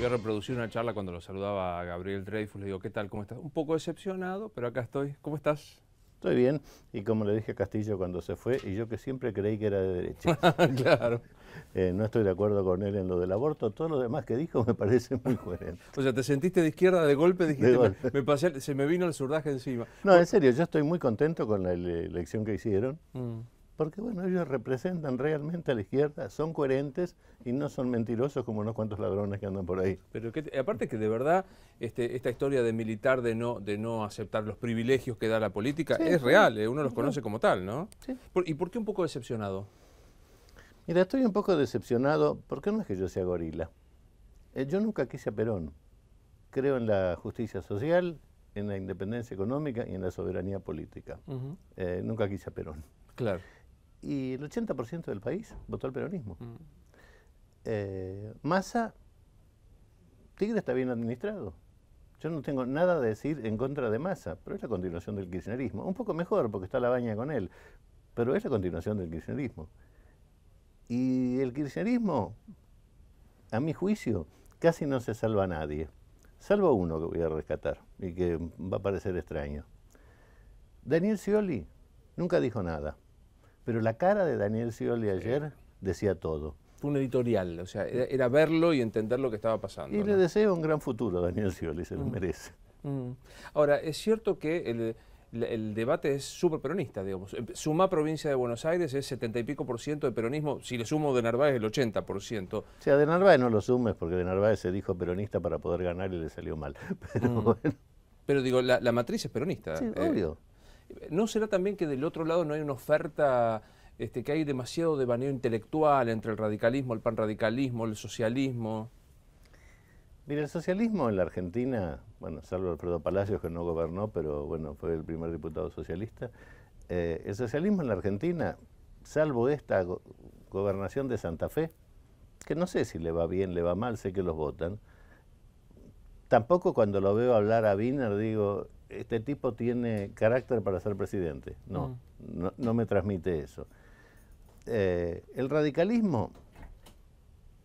Yo a reproducir una charla cuando lo saludaba a Gabriel Dreyfus. Le digo, ¿qué tal? ¿Cómo estás? Un poco decepcionado, pero acá estoy. ¿Cómo estás? Estoy bien. Y como le dije a Castillo cuando se fue, y yo que siempre creí que era de derecha. claro. Eh, no estoy de acuerdo con él en lo del aborto. Todo lo demás que dijo me parece muy coherente. o sea, te sentiste de izquierda de golpe, dijiste, se me vino el surdaje encima. No, en serio, yo estoy muy contento con la elección que hicieron. Mm porque bueno, ellos representan realmente a la izquierda, son coherentes y no son mentirosos como unos cuantos ladrones que andan por ahí. Pero que, aparte que de verdad este, esta historia de militar de no, de no aceptar los privilegios que da la política es real, eh, uno los conoce como tal, ¿no? Sí. ¿Y por qué un poco decepcionado? Mira, estoy un poco decepcionado porque no es que yo sea gorila. Eh, yo nunca quise a Perón. Creo en la justicia social, en la independencia económica y en la soberanía política. Eh, nunca quise a Perón. Claro y el 80% del país votó al peronismo. Mm. Eh, Massa, Tigre está bien administrado. Yo no tengo nada a decir en contra de Massa, pero es la continuación del kirchnerismo. Un poco mejor porque está la baña con él, pero es la continuación del kirchnerismo. Y el kirchnerismo, a mi juicio, casi no se salva a nadie, salvo uno que voy a rescatar y que va a parecer extraño. Daniel Scioli nunca dijo nada. Pero la cara de Daniel Scioli ayer decía todo. Fue un editorial, o sea, era, verlo y entender lo que estaba pasando. Y le deseo un gran futuro a Daniel Scioli, se lo mm. merece. Mm. Ahora, es cierto que el, debate es súper peronista, digamos. Em, Suma provincia de Buenos Aires es setenta y pico por ciento de peronismo, si le sumo de Narváez el 80 por ciento. O sea, de Narváez no lo sumes porque de Narváez se dijo peronista para poder ganar y le salió mal. Pero, mm. bueno. Pero digo, la, matriz es peronista. Sí, eh, obvio. ¿No será también que del otro lado no hay una oferta, este, que hay demasiado de intelectual entre el radicalismo, el panradicalismo, el socialismo? Mira, el socialismo en la Argentina, bueno, salvo Alfredo Palacios que no gobernó, pero bueno, fue el primer diputado socialista, eh, el socialismo en la Argentina, salvo esta gobernación de Santa Fe, que no sé si le va bien, le va mal, sé que los votan, tampoco cuando lo veo hablar a Wiener digo, este tipo tiene carácter para ser presidente. No, mm. no, me transmite eso. Eh, el radicalismo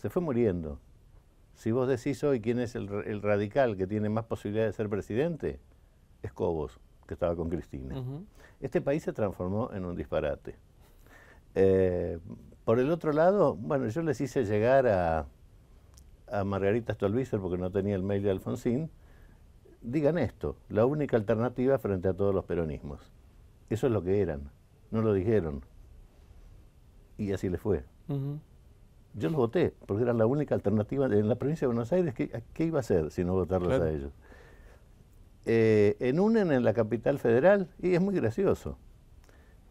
se fue muriendo. Si vos decís hoy quién es el, radical que tiene más posibilidad de ser presidente, es Cobos, que estaba con Cristina. Este país se transformó en un disparate. Eh, por el otro lado, bueno, yo les hice llegar a, a Margarita Stolbizer porque no tenía el mail de Alfonsín, digan esto, la única alternativa frente a todos los peronismos. Eso es lo que eran, no lo dijeron. Y así les fue. Yo los voté, porque era la única alternativa en la provincia de Buenos Aires. ¿Qué, iba a hacer si no votarlos a ellos? Eh, en UNEN, en la capital federal, y es muy gracioso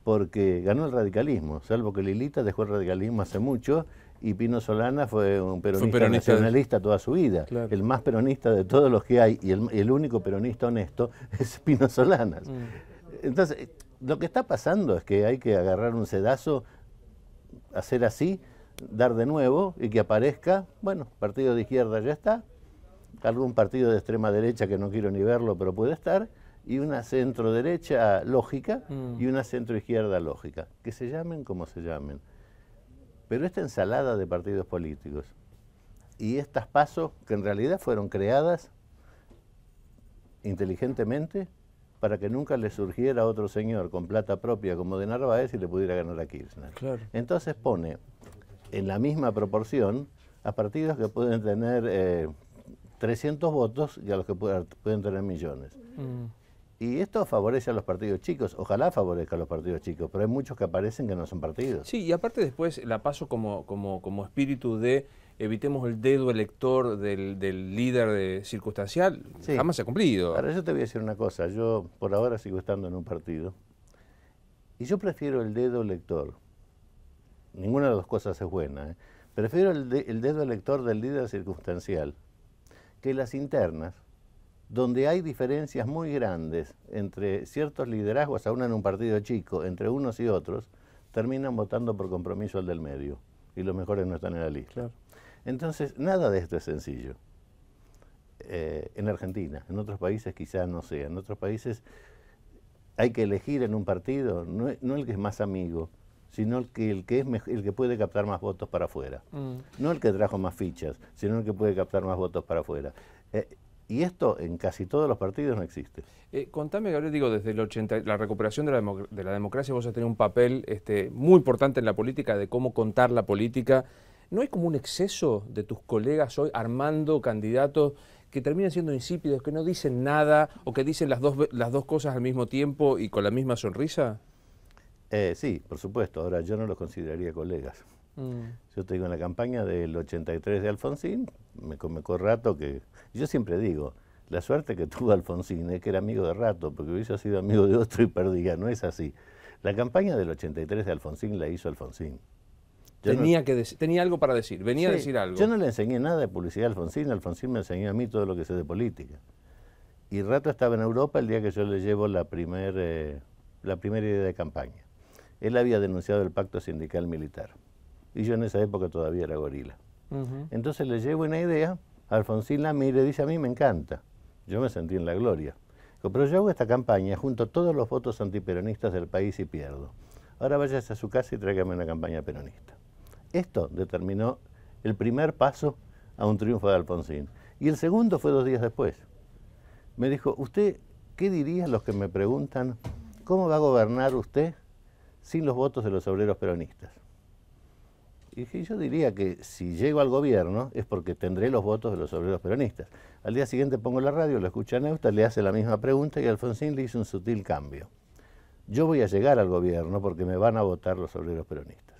porque ganó el radicalismo, salvo que Lilita dejó el radicalismo hace mucho y Pino Solana fue un peronista, nacionalista toda su vida. El más peronista de todos los que hay y el, único peronista honesto es Pino Solana. Mm. Entonces, lo que está pasando es que hay que agarrar un sedazo, hacer así, dar de nuevo y que aparezca, bueno, partido de izquierda ya está, algún partido de extrema derecha que no quiero ni verlo, pero puede estar, y una centro derecha lógica mm. y una centro izquierda lógica, que se llamen como se llamen. Pero esta ensalada de partidos políticos y estas pasos que en realidad fueron creadas inteligentemente para que nunca le surgiera otro señor con plata propia como de Narváez y le pudiera ganar a Kirchner. Entonces pone en la misma proporción a partidos que pueden tener 300 eh, votos y a los que pueden tener millones. Mm. Y esto favorece a los partidos chicos, ojalá favorezca a los partidos chicos, pero hay muchos que aparecen que no son partidos. Sí, y aparte después la paso como, como, espíritu de evitemos el dedo elector del, líder circunstancial, sí. jamás se ha cumplido. Ahora yo te voy a decir una cosa, yo por ahora sigo estando en un partido y yo prefiero el dedo elector. Ninguna de las cosas es buena. ¿eh? Prefiero el dedo elector del líder circunstancial que las internas donde hay diferencias muy grandes entre ciertos liderazgos, aún en un partido chico, entre unos y otros, terminan votando por compromiso al del medio y los mejores no están en la lista. Entonces, nada de esto es sencillo. Eh, en Argentina, en otros países quizás no sea, en otros países hay que elegir en un partido, no, el que es más amigo, sino el que, el que puede captar más votos para afuera. Mm. No el que trajo más fichas, sino el que puede captar más votos para afuera. Eh, y esto en casi todos los partidos no existe. Eh, contame, Gabriel, digo, desde la recuperación de la, democracia, vos has tenido un papel este, muy importante en la política, de cómo contar la política. ¿No hay como un exceso de tus colegas hoy armando candidatos que terminan siendo insípidos, que no dicen nada o que dicen las dos, las dos cosas al mismo tiempo y con la misma sonrisa? Eh, sí, por supuesto. Ahora yo no los consideraría colegas. Mm. Yo te digo, en la campaña del 83 de Alfonsín, me, comecó rato que. Yo siempre digo, la suerte que tuvo Alfonsín es que era amigo de rato, porque hubiese sido amigo de otro y perdía, no es así. La campaña del 83 de Alfonsín la hizo Alfonsín. tenía, que tenía algo para decir, venía a decir algo. Yo no le enseñé nada de publicidad a Alfonsín, Alfonsín me enseñó a mí todo lo que sé de política. Y Rato estaba en Europa el día que yo le llevo la, primer, eh, la primera idea de campaña. Él había denunciado el pacto sindical militar y yo en esa época todavía era gorila. Entonces le llevo una idea, Alfonsín la mira y dice, a mí me encanta, yo me sentí en la gloria. Pero yo hago esta campaña, junto a todos los votos antiperonistas del país y pierdo. Ahora vayas a su casa y tráigame una campaña peronista. Esto determinó el primer paso a un triunfo de Alfonsín. Y el segundo fue dos días después. Me dijo, ¿usted qué diría los que me preguntan cómo va a gobernar usted sin los votos de los obreros peronistas? Y dije, yo diría que si llego al gobierno es porque tendré los votos de los obreros peronistas. Al día siguiente pongo la radio, lo escucha Neusta, le hace la misma pregunta y Alfonsín le hizo un sutil cambio. Yo voy a llegar al gobierno porque me van a votar los obreros peronistas.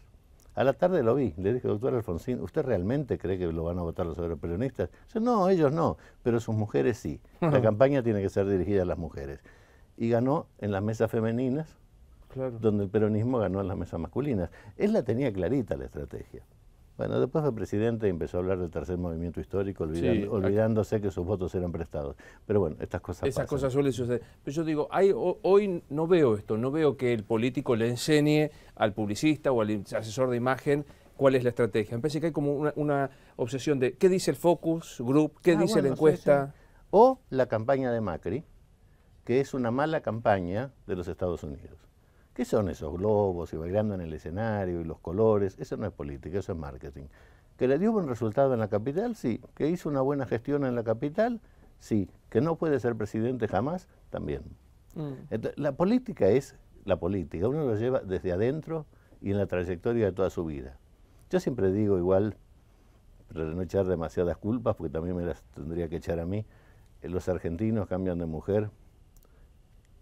A la tarde lo vi, le dije, doctor Alfonsín, ¿usted realmente cree que lo van a votar los obreros peronistas? Dice, no, ellos no, pero sus mujeres sí. La campaña tiene que ser dirigida a las mujeres. Y ganó en las mesas femeninas donde el peronismo ganó en las mesas masculinas. Él la tenía clarita la estrategia. Bueno, después fue presidente empezó a hablar del tercer movimiento histórico, olvidándose que sus votos eran prestados. Pero bueno, estas cosas. Esas cosas suelen suceder. Pero yo digo, hoy no veo esto, no veo que el político le enseñe al publicista o al asesor de imagen cuál es la estrategia. Me parece que hay como una, obsesión de qué dice el focus group, qué ah, dice la encuesta. O la campaña de Macri, que es una mala campaña de los Estados Unidos. ¿Qué son esos globos y bailando en el escenario y los colores? Eso no es política, eso es marketing. ¿Que le dio buen resultado en la capital? Sí. ¿Que hizo una buena gestión en la capital? Sí. ¿Que no puede ser presidente jamás? También. Mm. la política es la política. Uno lo lleva desde adentro y en la trayectoria de toda su vida. Yo siempre digo igual, para no echar demasiadas culpas, porque también me las tendría que echar a mí, eh, los argentinos cambian de mujer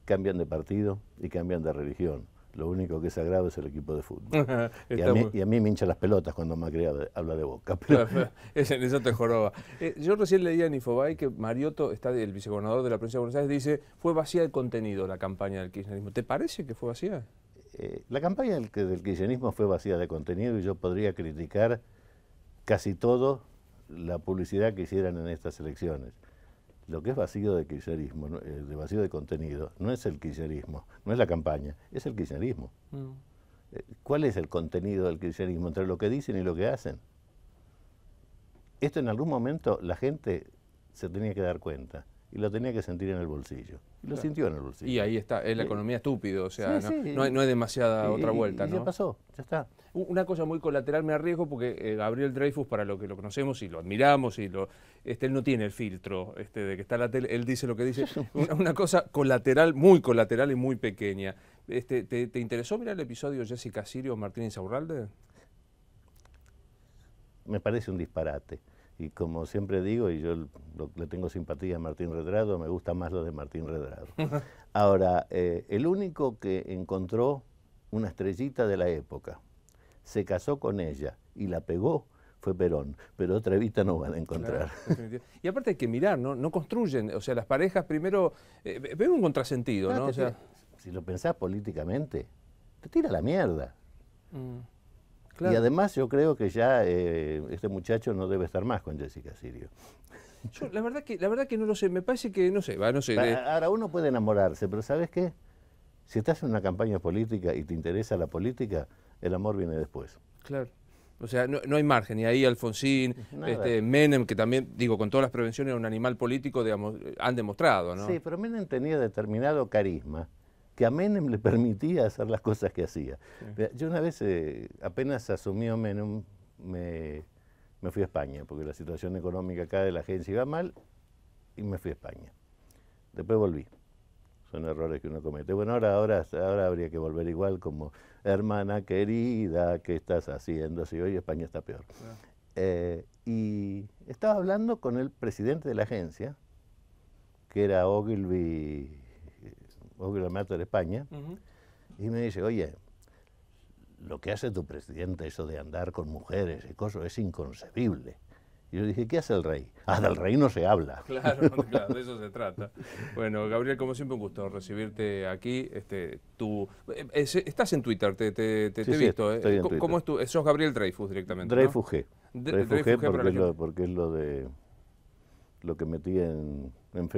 cambian de partido y cambian de religión. Lo único que es sagrado es el equipo de fútbol. y, a mí, me hincha las pelotas cuando Macri habla de boca. eso te joroba. Eh, yo recién leía en Infobay que Mariotto, está, el vicegobernador de la provincia de Buenos Aires, dice fue vacía de contenido la campaña del kirchnerismo. ¿Te parece que fue vacía? Eh, la campaña del, del kirchnerismo fue vacía de contenido y yo podría criticar casi todo la publicidad que hicieran en estas elecciones lo que es vacío de kirchnerismo, eh, de vacío de contenido, no es el kirchnerismo, no es la campaña, es el kirchnerismo. Mm. Eh, ¿Cuál es el contenido del kirchnerismo entre lo que dicen y lo que hacen? Esto en algún momento la gente se tenía que dar cuenta y lo tenía que sentir en el bolsillo lo sintió en el bolsillo. Y ahí está, es la economía estúpida, o sea, no, hay, demasiada otra vuelta. ya pasó, ya está. Una cosa muy colateral me arriesgo porque eh, Gabriel Dreyfus, para lo que lo conocemos y lo admiramos, y lo, este, él no tiene el filtro este, de que está la tele, él dice lo que dice. Una, cosa colateral, muy colateral y muy pequeña. Este, ¿te, interesó mirar el episodio Jessica Sirio Martínez Aurralde? Me parece un disparate. Y como siempre digo, y yo le tengo simpatía a Martín Redrado, me gusta más lo de Martín Redrado. Ahora, eh, el único que encontró una estrellita de la época, se casó con ella y la pegó, fue Perón, pero otra evita no van a encontrar. y aparte hay que mirar, ¿no? No construyen, o sea, las parejas primero, eh, ven un contrasentido, ¿no? sea... si lo pensás políticamente, te tira la mierda. Mm. Y además yo creo que ya eh, este muchacho no debe estar más con Jessica Sirio. la verdad que la verdad que no lo sé, me parece que no sé, va, no sé. Ahora uno puede enamorarse, pero ¿sabes qué? Si estás en una campaña política y te interesa la política, el amor viene después. Claro. O sea, no, hay margen, y ahí Alfonsín, este, Menem, que también, digo, con todas las prevenciones era un animal político, han demostrado, ¿no? Sí, pero Menem tenía determinado carisma que a Menem le permitía hacer las cosas que hacía. Yo una vez, eh, apenas asumió Menem, me, fui a España, porque la situación económica acá de la agencia iba mal, y me fui a España. Después volví. Son errores que uno comete. Bueno, ahora, ahora, ahora habría que volver igual como, hermana querida, ¿qué estás haciendo? Si hoy España está peor. Eh, y estaba hablando con el presidente de la agencia, que era Ogilvy Mato de España, y me dice, oye, lo que hace tu presidente, eso de andar con mujeres y cosas, es inconcebible. Y yo dije, ¿qué hace el rey? Ah, del rey no se habla. Claro, claro, de eso se trata. Bueno, Gabriel, como siempre, un gusto recibirte aquí. Este, tú, eh, eh, estás en Twitter, te, te, te, he visto. eh. ¿Cómo, es tú? Sos Gabriel Dreyfus directamente. Dreyfus Dreyfus G, porque es lo de lo que metí en, en,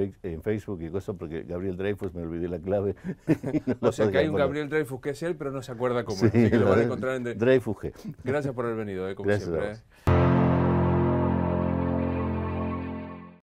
Facebook y cosas, porque Gabriel Dreyfus me olvidé la clave. o sea que hay un Gabriel Dreyfus que es él, pero no se acuerda cómo es. Así que lo van a encontrar en Dreyfus G. Gracias por haber venido, eh, como siempre. Eh.